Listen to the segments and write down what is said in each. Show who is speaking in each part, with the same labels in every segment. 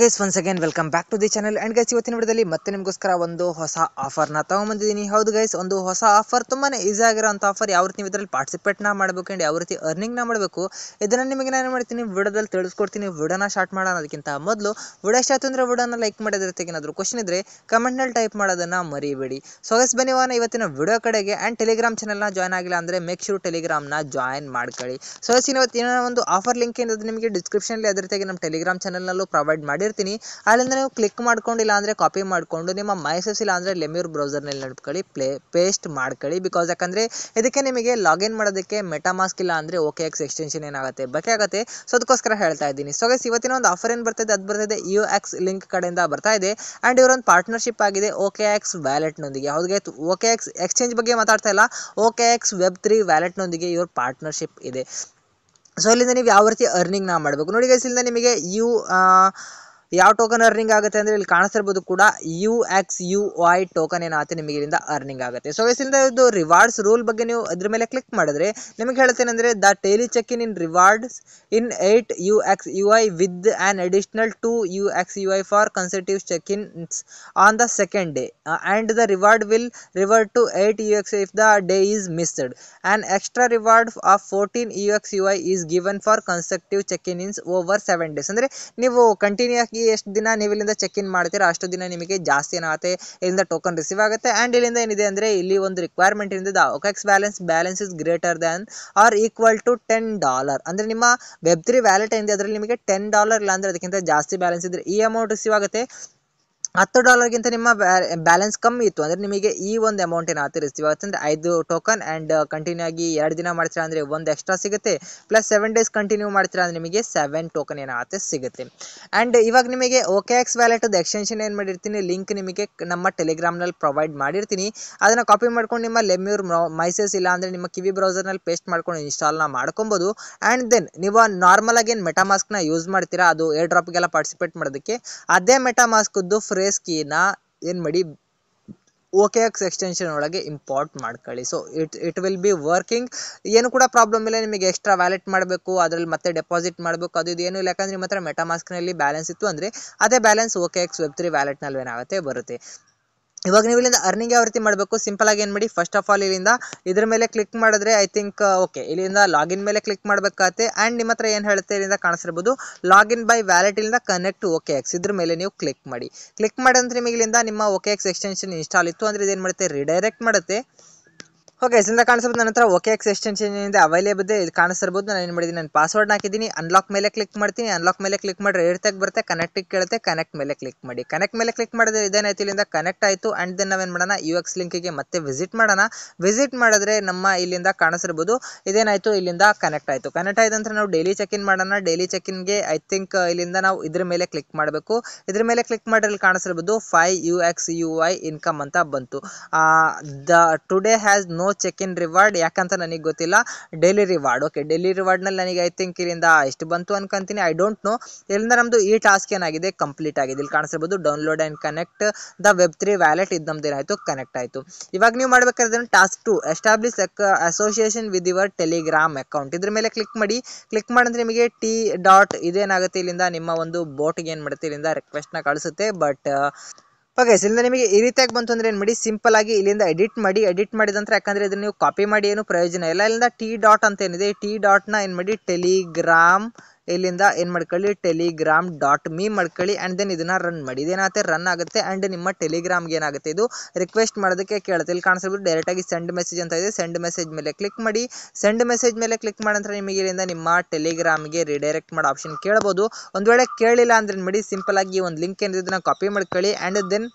Speaker 1: Guys once again welcome back to the channel and guys ಇವತ್ತಿನ ವಿಡಿಯೋದಲ್ಲಿ ಮತ್ತೆ ನಿಮಗೋಸ್ಕರ ಒಂದು ಹೊಸ ಆಫರ್ ಆಫರ್ನ ತೊಗೊಂಬಂದಿದ್ದೀನಿ ಹೌದು ಗೈಸ್ ಒಂದು ಹೊಸ ಆಫರ್ ತುಂಬಾ ಈಸಿ ಆಗಿರೋಂಥ ಆಫರ್ ಯಾವ ರೀತಿ ನೀವು ಇದರಲ್ಲಿ ಪಾರ್ಟಿಸಿಪೇಟ್ನ ಮಾಡಬೇಕು ಆ್ಯಂಡ್ ಯಾವ ರೀತಿ ಅರ್ನಿಂಗ್ ನ ಮಾಡಬೇಕು ಇದನ್ನ ನಿಮಗೆ ನಾನು ಮಾಡ್ತೀನಿ ವಿಡಿಯೋದಲ್ಲಿ ತಿಳಿಸ್ಕೊಡ್ತೀನಿ ವಿಡಿಯೋನ ಸ್ಟಾರ್ಟ್ ಮಾಡೋಣ ಅದಕ್ಕಿಂತ ಮೊದಲು ವಿಡಿಯೋ ಸ್ಟಾರ್ಟ್ ಅಂದರೆ ವಿಡಿಯೋನ ಲೈಕ್ ಮಾಡೋದ್ರ ತೆಗೇನಾದರೂ ಕ್ವಶನ್ ಇದ್ದರೆ ಕಮೆಂಟ್ನಲ್ಲಿ ಟೈಪ್ ಮಾಡೋದನ್ನ ಮರಿಬೇಡಿ ಸೊ ಗೈಸ್ ವಾನ ಇವತ್ತಿನ ವಿಡಿಯೋ ಕಡೆಗೆ ಆ್ಯಂಡ್ ಟೆಲಿಗ್ರಾಮ್ ನ ಜಾಯ್ನ್ ಆಗಿಲ್ಲ ಅಂದ್ರೆ ಮೇಕ್ ಶೂರ್ ಟೆಲಿಗ್ರಾಮ್ ನ ಜಾಯ್ನ್ ಮಾಡ್ಕೊಳ್ಳಿ ಸೊ ಗೈಸ್ ಇವತ್ತಿನ ಒಂದು ಆಫರ್ ಲಿಂಕ್ ಏನಿದೆ ನಿಮಗೆ ಡಿಸ್ಕ್ರಿಪ್ಷನಲ್ಲಿ ಅದರ ತೆಗೆ ನಮ್ಮ ಟೆಲಿಗ್ರಾಮ್ ಚಾನಲ್ನಲ್ಲೂ ಪ್ರೊವೈಡ್ ಮಾಡಿ ಮಾಡಿರ್ತೀನಿ ಅಲ್ಲಿಂದ ನೀವು ಕ್ಲಿಕ್ ಮಾಡ್ಕೊಂಡು ಇಲ್ಲಾಂದರೆ ಕಾಪಿ ಮಾಡಿಕೊಂಡು ನಿಮ್ಮ ಮೈಸಸ್ ಇಲ್ಲ ಅಂದರೆ ಲೆಮ್ಯೂರ್ ಬ್ರೌಸರ್ನಲ್ಲಿ ನಡ್ಕೊಳ್ಳಿ ಪ್ಲೇ ಪೇಸ್ಟ್ ಮಾಡ್ಕೊಳ್ಳಿ ಬಿಕಾಸ್ ಯಾಕಂದರೆ ಇದಕ್ಕೆ ನಿಮಗೆ ಲಾಗಿನ್ ಮಾಡೋದಕ್ಕೆ ಮೆಟಾಮಾಸ್ಕ್ ಇಲ್ಲ ಅಂದರೆ ಓಕೆ ಎಕ್ಸ್ ಎಕ್ಸ್ಟೆನ್ಷನ್ ಏನಾಗುತ್ತೆ ಬೇಕಾಗುತ್ತೆ ಸೊ ಅದಕ್ಕೋಸ್ಕರ ಹೇಳ್ತಾ ಇದ್ದೀನಿ ಸೊ ಗೈಸ್ ಇವತ್ತಿನ ಒಂದು ಆಫರ್ ಏನು ಬರ್ತದೆ ಅದು ಬರ್ತದೆ ಯು ಎಕ್ಸ್ ಲಿಂಕ್ ಕಡೆಯಿಂದ ಬರ್ತಾ ಇದೆ ಆ್ಯಂಡ್ ಇವರೊಂದು ಪಾರ್ಟ್ನರ್ಶಿಪ್ ಆಗಿದೆ ಓಕೆ ಎಕ್ಸ್ ವ್ಯಾಲೆಟ್ನೊಂದಿಗೆ ಹೌದು ಓಕೆ ಎಕ್ಸ್ ಎಕ್ಸ್ಚೇಂಜ್ ಬಗ್ಗೆ ಮಾತಾಡ್ತಾ ಇಲ್ಲ ಓಕೆ ಎಕ್ಸ್ ವೆಬ್ ತ್ರೀ ವ್ಯಾಲೆಟ್ನೊಂದಿಗೆ ಇವ್ರ ಪಾರ್ಟ್ನರ್ಶಿಪ್ ಇದೆ ಸೊ ಇಲ್ಲಿಂದ ನೀವು ಯಾವ ರೀತಿ ಅರ್ನಿಂಗ್ ಅರ್ನಿಂಗ್ನ ಮಾಡಬೇಕು ನೋಡಿ ಗೈಸ್ ಇಲ್ಲಿಂದ ನಿಮಗೆ ಯು ಯಾವ ಟೋಕನ್ ಅರ್ನಿಂಗ್ ಆಗುತ್ತೆ ಅಂದರೆ ಇಲ್ಲಿ ಕಾಣಿಸ್ತಿರ್ಬೋದು ಕೂಡ U X U Y token ಏನಾಗುತ್ತೆ ನಿಮಗೆ ಇಲ್ಲಿಂದ ಅರ್ನಿಂಗ್ ಆಗುತ್ತೆ ಸೊ ಇದರಿಂದ ಇದು ರಿವಾರ್ಡ್ಸ್ ರೂಲ್ ಬಗ್ಗೆ ನೀವು ಅದ್ರ ಮೇಲೆ ಕ್ಲಿಕ್ ಮಾಡಿದ್ರೆ ನಿಮಗೆ ಹೇಳ್ತೇನೆ ಅಂದ್ರೆ the daily check in in rewards in eight U X U I with an additional two U X U I for consecutive check ins on the second day and the reward will reward to eight U X if the day is missed an extra reward of fourteen U X U I is given for consecutive check in ins over seven days ಅಂದರೆ ನೀವು continue ಆಗಿ ಎಷ್ಟು ದಿನ ನೀವು ಇಲ್ಲಿಂದ check in ಮಾಡ್ತೀರಾ ಅಷ್ಟು ದಿನ ನಿಮಗೆ ಜಾಸ್ತಿ ಏನಾಗುತ್ತೆ ಇಲ್ಲಿಂದ ಟೋಕನ್ ರಿಸೀವ್ ಆಗುತ್ತೆ ಆ್ಯಂಡ್ ಇಲ್ಲಿಂದ ಏನಿದೆ ಅಂದರೆ ಇಲ್ಲಿ ಒಂದು ರಿಕ್ವೈರ್ಮೆಂಟ್ ಏನಿದೆ the balance balance is greater than or equal to ten dollar ಅಂದರೆ ನಿಮ್ಮ ವೆಬ್ ತ್ರೀ ವ್ಯಾಲೆಟ್ ಏನಿದೆ ಅದರಲ್ಲಿ ನಿಮಗೆ ಟೆನ್ ಡಾಲರ್ ಇಲ್ಲ ಅಂದರೆ ಅದಕ್ಕಿಂತ ಜಾಸ್ತಿ ಬ್ಯಾಲೆನ್ಸ್ ಇದ್ದರೆ ಈ ಅಮೌಂಟ್ ರಿಸೀವ್ ಆಗುತ್ತೆ ಹತ್ತು ಡಾಲರ್ಗಿಂತ ನಿಮ್ಮ ಬ್ಯಾಲೆನ್ಸ್ ಕಮ್ಮಿ ಇತ್ತು ಅಂದರೆ ನಿಮಗೆ ಈ ಒಂದು ಅಮೌಂಟ್ ನಾವು ತಿರುಸ್ತೀವಿ ಯಾಕಂದರೆ ಐದು ಟೋಕನ್ ಆ್ಯಂಡ್ ಕಂಟಿನ್ಯೂ ಆಗಿ ಎರಡು ದಿನ ಮಾಡ್ತೀರಾ ಅಂದರೆ ಒಂದು ಎಕ್ಸ್ಟ್ರಾ ಸಿಗುತ್ತೆ ಪ್ಲಸ್ ಸೆವೆನ್ ಡೇಸ್ ಕಂಟಿನ್ಯೂ ಮಾಡ್ತೀರಾ ಅಂದರೆ ನಿಮಗೆ ಸೆವೆನ್ ಟೋಕನ್ ಏನಾಗುತ್ತೆ ಸಿಗುತ್ತೆ ಆ್ಯಂಡ್ ಇವಾಗ ನಿಮಗೆ ಓಕೆ ಎಕ್ಸ್ ದ ಎಕ್ಸ್ಟೆನ್ಷನ್ ಏನು ಮಾಡಿರ್ತೀನಿ ಲಿಂಕ್ ನಿಮಗೆ ನಮ್ಮ ಟೆಲಿಗ್ರಾಮ್ನಲ್ಲಿ ಪ್ರೊವೈಡ್ ಮಾಡಿರ್ತೀನಿ ಅದನ್ನು ಕಾಪಿ ಮಾಡ್ಕೊಂಡು ನಿಮ್ಮ ಲೆಮ್ಯೂರ್ ಮೈಸೇಸ್ ಇಲ್ಲ ಅಂದರೆ ನಿಮ್ಮ ಕಿವಿ ಬ್ರೌಸರ್ನಲ್ಲಿ ಪೇಸ್ಟ್ ಮಾಡ್ಕೊಂಡು ಇನ್ಸ್ಟಾಲ್ನ ಮಾಡ್ಕೊಬೋದು ಆ್ಯಂಡ್ ದೆನ್ ನೀವು ನಾರ್ಮಲ್ ಆಗಿ ಏನು ಮೆಟಾಮಾಸ್ಕ್ನ ಯೂಸ್ ಮಾಡ್ತೀರಾ ಅದು ಏರ್ ಡ್ರಾಪ್ಗೆಲ್ಲ ಪಾರ್ಟಿಸಿಪೇಟ್ ಮಾಡೋದಕ್ಕೆ ಅದೇ ಮೆಟಾಮಾಸ್ಕದ್ದು ಫ್ರೀ ಸ್ಕೀನಾ ಕೀನ ಏನು ಮಾಡಿ ಓಕೆ ಎಕ್ಸ್ ಎಕ್ಸ್ಟೆನ್ಷನ್ ಒಳಗೆ ಇಂಪಾರ್ಟ್ ಮಾಡ್ಕೊಳ್ಳಿ so it it will be working ಏನು ಕೂಡ ಪ್ರಾಬ್ಲಮ್ ಇಲ್ಲ ನಿಮಗೆ ಎಕ್ಸ್ಟ್ರಾ ವ್ಯಾಲೆಟ್ ಮಾಡಬೇಕು ಅದರಲ್ಲಿ ಮತ್ತೆ ಡೆಪಾಸಿಟ್ ಮಾಡಬೇಕು ಅದು ಇದು ಏನು ಇಲ್ಲ ಯಾಕಂದ್ರೆ ನಿಮ್ಮ ಹತ್ರ ನಲ್ಲಿ ಬ್ಯಾಲೆನ್ಸ್ ಇತ್ತು ಅಂದ್ರೆ ಅದೇ balance OK X web three ಏನಾಗುತ್ತೆ ಬರುತ್ತೆ ಇವಾಗ ನೀವು ಇಲ್ಲಿಂದ ಅರ್ನಿಂಗ್ ಯಾವ ರೀತಿ ಮಾಡಬೇಕು ಸಿಂಪಲ್ ಆಗಿ ಏನು ಮಾಡಿ ಫಸ್ಟ್ ಆಫ್ ಆಲ್ ಇಲ್ಲಿಂದ ಇದ್ರ ಮೇಲೆ ಕ್ಲಿಕ್ ಮಾಡಿದ್ರೆ ಐ ಥಿಂಕ್ ಓಕೆ ಇಲ್ಲಿಂದ ಲಾಗಿನ್ ಮೇಲೆ ಕ್ಲಿಕ್ ಮಾಡಬೇಕಾಗುತ್ತೆ ಆ್ಯಂಡ್ ನಿಮ್ಮ ಹತ್ರ ಏನು ಹೇಳುತ್ತೆ ಇಲ್ಲಿಂದ ಕಾಣಿಸಿರ್ಬೋದು ಲಾಗಿನ್ ಬೈ ವ್ಯಾಲೆಟ್ ಇಲ್ಲಿಂದ ಕನೆಕ್ಟ್ ಓಕೆ ಎಕ್ಸ್ ಇದ್ರ ಮೇಲೆ ನೀವು ಕ್ಲಿಕ್ ಮಾಡಿ ಕ್ಲಿಕ್ ಮಾಡಿದ್ರೆ ನಿಮಗೆ ಇಲ್ಲಿಂದ ನಿಮ್ಮ ಓಕೆ ಎಕ್ಸ್ ಎಕ್ಸ್ಟೆನ್ಷನ್ ಇನ್ಸ್ಟಾಲ್ ಇತ್ತು ಅಂದರೆ ಇದೇನು ಮಾಡುತ್ತೆ ರಿಡೈರೆಕ್ಟ್ ಮಾಡುತ್ತೆ ಓಕೆ ಇದರಿಂದ ಕಾಣಿಸ್ಬೋದು ನನ್ನ ಹತ್ರ ಓಕೆ ಎಕ್ಸ್ ಎಕ್ಸ್ಟೆನ್ಷನ್ ಇಂದ ಅವೈಲೇಬಲ್ ಇದೆ ಇಲ್ಲಿ ಕಾಣಿಸ್ಬೋದು ನಾನು ಏನು ಮಾಡಿದ್ದೀನಿ ನಾನು ಪಾಸ್ವರ್ಡ್ ಹಾಕಿದ್ದೀನಿ ಅನ್ಲಾಕ್ ಮೇಲೆ ಕ್ಲಿಕ್ ಮಾಡ್ತೀನಿ ಅನ್ಲಾಕ್ ಮೇಲೆ ಕ್ಲಿಕ್ ಮಾಡಿದ್ರೆ ಏರ್ತಾಗ ಬರುತ್ತೆ ಕನೆಕ್ಟಿಗೆ ಕೇಳುತ್ತೆ ಕನೆಕ್ಟ್ ಮೇಲೆ ಕ್ಲಿಕ್ ಮಾಡಿ ಕನೆಕ್ಟ್ ಮೇಲೆ ಕ್ಲಿಕ್ ಮಾಡಿದ್ರೆ ಇದೇನಾಯ್ತು ಇಲ್ಲಿಂದ ಕನೆಕ್ಟ್ ಆಯಿತು ಆ್ಯಂಡ್ ದೆನ್ ನಾವೇನು ಮಾಡೋಣ ಯು ಎಕ್ಸ್ ಲಿಂಕಿಗೆ ಮತ್ತೆ ವಿಸಿಟ್ ಮಾಡೋಣ ವಿಸಿಟ್ ಮಾಡಿದ್ರೆ ನಮ್ಮ ಇಲ್ಲಿಂದ ಕಾಣಿಸಿರ್ಬೋದು ಇದೇನಾಯಿತು ಇಲ್ಲಿಂದ ಕನೆಕ್ಟ್ ಆಯಿತು ಕನೆಕ್ಟ್ ಆಯಿತು ಅಂದರೆ ನಾವು ಡೈಲಿ ಚೆಕ್ ಇನ್ ಮಾಡೋಣ ಡೈಲಿ ಚೆಕ್ ಇನ್ಗೆ ಐ ಥಿಂಕ್ ಇಲ್ಲಿಂದ ನಾವು ಇದ್ರ ಮೇಲೆ ಕ್ಲಿಕ್ ಮಾಡಬೇಕು ಇದ್ರ ಮೇಲೆ ಕ್ಲಿಕ್ ಮಾಡಿದ್ರೆ ಕಾಣಿಸಿರ್ಬೋದು five U X U I income ಅಂತ ಬಂತು the today has no no check in reward ಯಾಕಂತ ನನಗೆ ಗೊತ್ತಿಲ್ಲ ಡೈಲಿ ರಿವಾರ್ಡ್ ಓಕೆ ಡೈಲಿ ರಿವಾರ್ಡ್ನಲ್ಲಿ ನನಗೆ ಐ ಥಿಂಕ್ ಇಲ್ಲಿಂದ ಎಷ್ಟು ಬಂತು ಅನ್ಕೊಂತೀನಿ ಐ ಡೋಂಟ್ ನೋ ಇಲ್ಲಿಂದ ನಮ್ಮದು ಈ ಟಾಸ್ಕ್ ಏನಾಗಿದೆ ಕಂಪ್ಲೀಟ್ ಆಗಿದೆ ಇಲ್ಲಿ ಕಾಣಿಸಿರ್ಬೋದು download and connect the web three wallet ಇದು ನಮ್ದು ಏನಾಯಿತು ಕನೆಕ್ಟ್ ಆಯಿತು ಇವಾಗ ನೀವು ಮಾಡ್ಬೇಕಾದ್ರೆ task to establish association with your Telegram account ಇದ್ರ ಮೇಲೆ ಕ್ಲಿಕ್ ಮಾಡಿ ಕ್ಲಿಕ್ ಮಾಡಿದ್ರೆ ನಿಮಗೆ ಟಿ ಡಾಟ್ ಇದೇನಾಗುತ್ತೆ ಇಲ್ಲಿಂದ ನಿಮ್ಮ ಒಂದು ಬೋಟ್ಗೆ ಏನು ಮಾಡುತ್ತೆ ಇಲ್ಲಿಂದ ರಿಕ್ವೆಸ್ಟ್ನ ಕಳಿಸುತ್ತೆ ಬಟ್ ಓಕೆ ಇಲ್ಲಿಂದ ನಿಮಗೆ ಈ ರೀತಿಯಾಗಿ ಬಂತು ಅಂದರೆ ಏನು ಮಾಡಿ ಸಿಂಪಲ್ ಆಗಿ ಇಲ್ಲಿಂದ ಎಡಿಟ್ ಮಾಡಿ ಎಡಿಟ್ ಮಾಡಿದ ಯಾಕಂದ್ರೆ ಯಾಕಂದರೆ ಇದನ್ನು ನೀವು ಕಾಪಿ ಮಾಡಿ ಏನು ಪ್ರಯೋಜನ ಇಲ್ಲ ಇಲ್ಲಿಂದ ಟಿ ಡಾಟ್ ಅಂತ ಏನಿದೆ ಟಿ ಡಾಟ್ನ ಏನು ಮಾಡಿ ಟೆಲಿಗ್ರಾಮ್ ಇಲ್ಲಿಂದ ಏನು ಮಾಡ್ಕೊಳ್ಳಿ ಟೆಲಿಗ್ರಾಮ್ ಡಾಟ್ ಮೀ ಮಾಡ್ಕೊಳ್ಳಿ ಆ್ಯಂಡ್ ದೆನ್ ಇದನ್ನು ರನ್ ಮಾಡಿ ಇದೇನಾಗುತ್ತೆ ರನ್ ಆಗುತ್ತೆ ಆ್ಯಂಡ್ ನಿಮ್ಮ ಟೆಲಿಗ್ರಾಮ್ಗೆ ಏನಾಗುತ್ತೆ ಇದು ರಿಕ್ವೆಸ್ಟ್ ಮಾಡೋದಕ್ಕೆ ಕೇಳುತ್ತೆ ಇಲ್ಲಿ ಕಾಣಿಸ್ಬಿಟ್ಟು ಡೈರೆಕ್ಟಾಗಿ ಸೆಂಡ್ ಮೆಸೇಜ್ ಅಂತ ಇದೆ ಸೆಂಡ್ ಮೆಸೇಜ್ ಮೇಲೆ ಕ್ಲಿಕ್ ಮಾಡಿ ಸೆಂಡ್ ಮೆಸೇಜ್ ಮೇಲೆ ಕ್ಲಿಕ್ ಮಾಡಿದ್ರೆ ನಿಮಗೆ ಇಲ್ಲಿಂದ ನಿಮ್ಮ ಟೆಲಿಗ್ರಾಮ್ಗೆ ರಿಡೈರೆಕ್ಟ್ ಮಾಡೋ ಆಪ್ಷನ್ ಕೇಳ್ಬೋದು ಒಂದು ವೇಳೆ ಕೇಳಿಲ್ಲ ಅಂದ್ರೆ ಮಾಡಿ ಸಿಂಪಲ್ ಆಗಿ ಒಂದು ಲಿಂಕ್ ಏನಿದೆ ಇದನ್ನು ಕಾಪಿ ಮಾಡ್ಕೊಳ್ಳಿ ಆ್ಯಂಡ್ ದೆನ್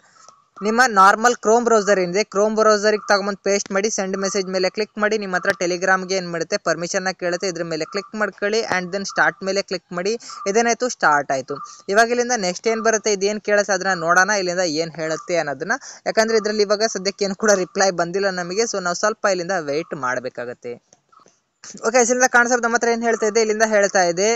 Speaker 1: ನಿಮ್ಮ ನಾರ್ಮಲ್ ಕ್ರೋಮ್ ಬ್ರೌಸರ್ ಏನಿದೆ ಕ್ರೋಮ್ ಬ್ರೌಸರಿಗೆ ತಗೊಂಬಂದು ಪೇಸ್ಟ್ ಮಾಡಿ ಸೆಂಡ್ ಮೆಸೇಜ್ ಮೇಲೆ ಕ್ಲಿಕ್ ಮಾಡಿ ನಿಮ್ಮ ಹತ್ರ ಟೆಲಿಗ್ರಾಮ್ಗೆ ಏನು ಮಾಡುತ್ತೆ ಪರ್ಮಿಷನ್ನ ಕೇಳುತ್ತೆ ಇದ್ರ ಮೇಲೆ ಕ್ಲಿಕ್ ಮಾಡ್ಕೊಳ್ಳಿ ಆ್ಯಂಡ್ ದೆನ್ ಸ್ಟಾರ್ಟ್ ಮೇಲೆ ಕ್ಲಿಕ್ ಮಾಡಿ ಇದೇನಾಯಿತು ಸ್ಟಾರ್ಟ್ ಆಯಿತು ಇವಾಗ ಇಲ್ಲಿಂದ ನೆಕ್ಸ್ಟ್ ಏನು ಬರುತ್ತೆ ಇದೇನು ಕೇಳುತ್ತೆ ಅದನ್ನು ನೋಡೋಣ ಇಲ್ಲಿಂದ ಏನು ಹೇಳುತ್ತೆ ಅನ್ನೋದನ್ನು ಯಾಕಂದರೆ ಇದರಲ್ಲಿ ಇವಾಗ ಸದ್ಯಕ್ಕೆ ಏನು ಕೂಡ ರಿಪ್ಲೈ ಬಂದಿಲ್ಲ ನಮಗೆ ಸೊ ನಾವು ಸ್ವಲ್ಪ ಇಲ್ಲಿಂದ ವೆಯ್ಟ್ ಮಾಡಬೇಕಾಗತ್ತೆ ಓಕೆ ಇಲ್ಲಿಂದ ಕಾನ್ಸೆಪ್ಟ್ ನಮ್ಮ ಹತ್ರ ಏನು ಹೇಳ್ತಾ ಇದೆ ಇಲ್ಲಿಂದ ಹೇಳ್ತಾ ಇದೆ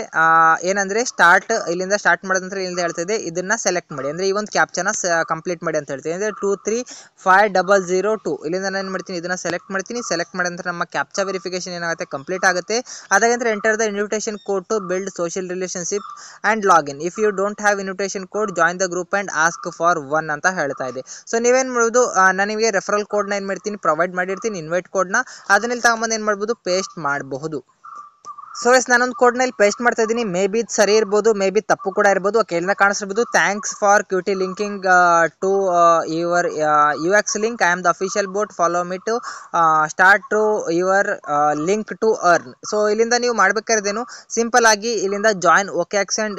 Speaker 1: ಏನಂದರೆ ಸ್ಟಾರ್ಟ್ ಇಲ್ಲಿಂದ ಸ್ಟಾರ್ಟ್ ಮಾಡೋದಂತ ಇಲ್ಲಿಂದ ಹೇಳ್ತಾ ಇದೆ ಇದನ್ನ ಸೆಲೆಕ್ಟ್ ಮಾಡಿ ಅಂದರೆ ಈ ಒಂದು ಕ್ಯಾಪ್ಚನ ಕಂಪ್ಲೀಟ್ ಮಾಡಿ ಅಂತ ಹೇಳ್ತೀನಿ ಅಂದರೆ two three five double zero two ಇಲ್ಲಿಂದ ನಾನು ಏನು ಮಾಡ್ತೀನಿ ಇದನ್ನು ಸೆಲೆಕ್ಟ್ ಮಾಡ್ತೀನಿ ಸೆಲೆಕ್ಟ್ ಅಂದ್ರೆ ನಮ್ಮ ಕ್ಯಾಪ್ಚ ವೆರಿಫಿಕೇಶನ್ ಏನಾಗುತ್ತೆ ಕಂಪ್ಲೀಟ್ ಆಗುತ್ತೆ ಅದಾಗಂದ್ರೆ enter the invitation code to build social relationship and login if you don't have invitation code join the group and ask for one ಅಂತ ಹೇಳ್ತಾ ಇದೆ ಸೊ ನೀವೇನು ಮಾಡ್ಬೋದು ನನಗೆ ರೆಫರಲ್ ಕೋಡ್ನ ಏನು ಮಾಡ್ತೀನಿ ಪ್ರೊವೈಡ್ ಮಾಡಿರ್ತೀನಿ ಇನ್ವೈಟ್ ಕೋಡ್ನ ಅದನ್ನೆಲ್ಲಿ ತಗೊಂಬಂದು ಏನು ಮಾಡ್ಬೋದು ಪೇಸ್ಟ್ ಮಾಡಿ ಮಾಡಬಹುದು? ಸೊ ಎಸ್ ನಾನೊಂದು ಕೋಡ್ನ ಇಲ್ಲಿ ಪೇಸ್ಟ್ ಮಾಡ್ತಾ ಇದ್ದೀನಿ ಮೇ ಬಿ ಸರಿ ಇರ್ಬೋದು ಮೇ ಬಿ ತಪ್ಪು ಕೂಡ ಇರ್ಬೋದು ಕೇಳಿದ ಕಾಣಿಸಿರ್ಬೋದು thanks for QT linking to your U X link I am the official bot follow me to start to your link to earn so ಇಲ್ಲಿಂದ ನೀವು ಮಾಡಬೇಕಾದ್ರೇನು ಸಿಂಪಲ್ ಆಗಿ ಇಲ್ಲಿಂದ join OK X and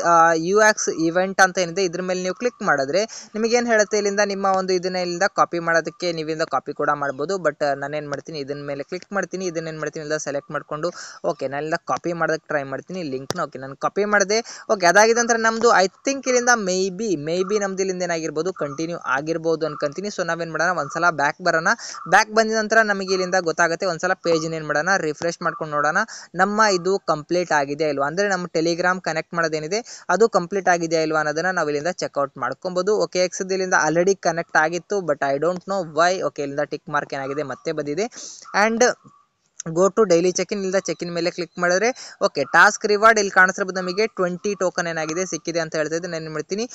Speaker 1: U X event ಅಂತ ಏನಿದೆ ಇದ್ರ ಮೇಲೆ ನೀವು ಕ್ಲಿಕ್ ಮಾಡಿದ್ರೆ ನಿಮಗೇನು ಹೇಳುತ್ತೆ ಇಲ್ಲಿಂದ ನಿಮ್ಮ ಒಂದು ಇದನ್ನ ಇಲ್ಲಿಂದ ಕಾಪಿ ಮಾಡೋದಕ್ಕೆ ನೀವಿಂದ ಕಾಪಿ ಕೂಡ ಮಾಡ್ಬೋದು ಬಟ್ uh, ನಾನೇನು ಮಾಡ್ತೀನಿ ಇದನ್ನ ಮೇಲೆ ಕ್ಲಿಕ್ ಮಾಡ್ತೀನಿ ಇದನ್ನೇನು ಮಾಡ್ತೀನಿ ಇಲ್ಲ ಸೆಲೆಕ್ಟ್ ಮಾಡಿಕೊಂಡು ಓಕೆ ನಾನಿಂದ ಕಾಪಿ ಕಾಪಿ ಮಾಡೋದಕ್ಕೆ ಟ್ರೈ ಮಾಡ್ತೀನಿ ಲಿಂಕ್ನ ಓಕೆ ನಾನು ಕಾಪಿ ಮಾಡಿದೆ ಓಕೆ ಅದಾಗಿದೆ ಅಂದ್ರೆ ನಮ್ಮದು ಐ ಥಿಂಕ್ ಇಲ್ಲಿಂದ ಮೇ ಬಿ ಮೇ ಬಿ ನಮ್ದು ಇಲ್ಲಿಂದ ಏನಾಗಿರ್ಬೋದು ಕಂಟಿನ್ಯೂ ಆಗಿರ್ಬೋದು ಅನ್ಕೊಂತೀನಿ ಸೊ ನಾವೇನು ಮಾಡೋಣ ಒಂದ್ಸಲ ಬ್ಯಾಕ್ ಬರೋಣ ಬ್ಯಾಕ್ ಬಂದ ನಂತರ ನಮಗೆ ಇಲ್ಲಿಂದ ಗೊತ್ತಾಗುತ್ತೆ ಒಂದ್ಸಲ ಪೇಜ್ ಏನು ಮಾಡೋಣ ರಿಫ್ರೆಶ್ ಮಾಡ್ಕೊಂಡು ನೋಡೋಣ ನಮ್ಮ ಇದು ಕಂಪ್ಲೀಟ್ ಆಗಿದೆ ಇಲ್ವಾ ಅಂದರೆ ನಮ್ಮ ಟೆಲಿಗ್ರಾಮ್ ಕನೆಕ್ಟ್ ಮಾಡೋದೇನಿದೆ ಅದು ಕಂಪ್ಲೀಟ್ ಆಗಿದೆ ಇಲ್ವಾ ಅನ್ನೋದನ್ನ ನಾವು ಇಲ್ಲಿಂದ ಚೆಕ್ಔಟ್ ಮಾಡ್ಕೊಬೋದು ಓಕೆ ಎಕ್ಸ್ ಇಲ್ಲಿಂದ ಆಲ್ರೆಡಿ ಕನೆಕ್ಟ್ ಆಗಿತ್ತು but I don't know why okay ಇಲ್ಲಿಂದ ಟಿಕ್ ಮಾರ್ಕ್ ಏನಾಗಿದೆ ಮತ್ತೆ ಬಂದಿದೆ and go to daily check in ಇಲ್ಲದ ಚೆಕ್ ಇನ್ ಮೇಲೆ ಕ್ಲಿಕ್ ಮಾಡಿದ್ರೆ ಓಕೆ ಟಾಸ್ಕ್ ರಿವಾರ್ಡ್ ಇಲ್ಲಿ ಕಾಣಿಸ್ತಿರ್ಬೋದು ನಮಗೆ ಟ್ವೆಂಟಿ ಟೋಕನ್ ಏನಾಗಿದೆ ಸಿಕ್ಕಿದೆ ಅಂತ ಹೇಳ್ತಾ ಇದ್ದೆ ನಾನು ಮಾಡ್ತೀನಿ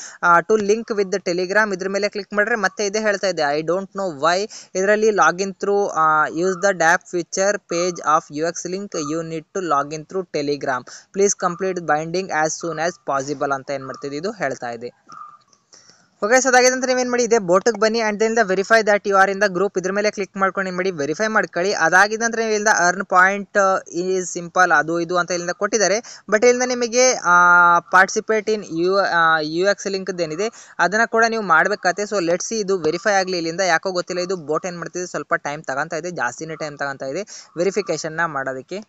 Speaker 1: ಟು ಲಿಂಕ್ ವಿತ್ ಟೆಲಿಗ್ರಾಮ್ ಇದ್ರ ಮೇಲೆ ಕ್ಲಿಕ್ ಮಾಡಿದ್ರೆ ಮತ್ತೆ ಇದೇ ಹೇಳ್ತಾ ಇದೆ ಐ ಡೋಂಟ್ ನೋ ವೈ ಇದರಲ್ಲಿ login through use the dApp feature page of U X link you need to login through Telegram please complete binding as soon as possible ಅಂತ ಏನು ಮಾಡ್ತಿದ್ದು ಇದು ಹೇಳ್ತಾ ಇದೆ ಓಕೆ ಸೊ ಅದಾಗಿದೆ ನೀವೇನು ಮಾಡಿ ಇದೆ ಬೋಟಿಗೆ ಬನ್ನಿ and then verify that you are in the group ಇದ್ರ ಮೇಲೆ ಕ್ಲಿಕ್ ಮಾಡ್ಕೊಂಡು ಏನು ಮಾಡಿ ವೆರಿಫೈ ಮಾಡ್ಕೊಳ್ಳಿ ಅದಾಗಿದೆ ಅಂದರೆ ಇಲ್ಲಿಂದ ಅರ್ನ್ ಪಾಯಿಂಟ್ ಈಸ್ ಸಿಂಪಲ್ ಅದು ಇದು ಅಂತ ಇಲ್ಲಿಂದ ಕೊಟ್ಟಿದ್ದಾರೆ ಬಟ್ ಇಲ್ಲಿಂದ ನಿಮಗೆ participate in U U X ಏನಿದೆ ಅದನ್ನು ಕೂಡ ನೀವು ಮಾಡಬೇಕಾಗತ್ತೆ ಸೊ ಲೆಟ್ಸಿ ಇದು ವೆರಿಫೈ ಆಗಲಿ ಇಲ್ಲಿಂದ ಯಾಕೋ ಗೊತ್ತಿಲ್ಲ ಇದು ಬೋಟ್ ಏನು ಮಾಡ್ತಿದೆ ಸ್ವಲ್ಪ ಟೈಮ್ ತಗೊತಾ ಇದೆ ಜಾಸ್ತಿನೇ ಟೈಮ್ ತಗೊತಾ ಇದೆ ವೆರಿಫಿಕೇಷನ್ನ ಮಾಡೋದಕ್ಕೆ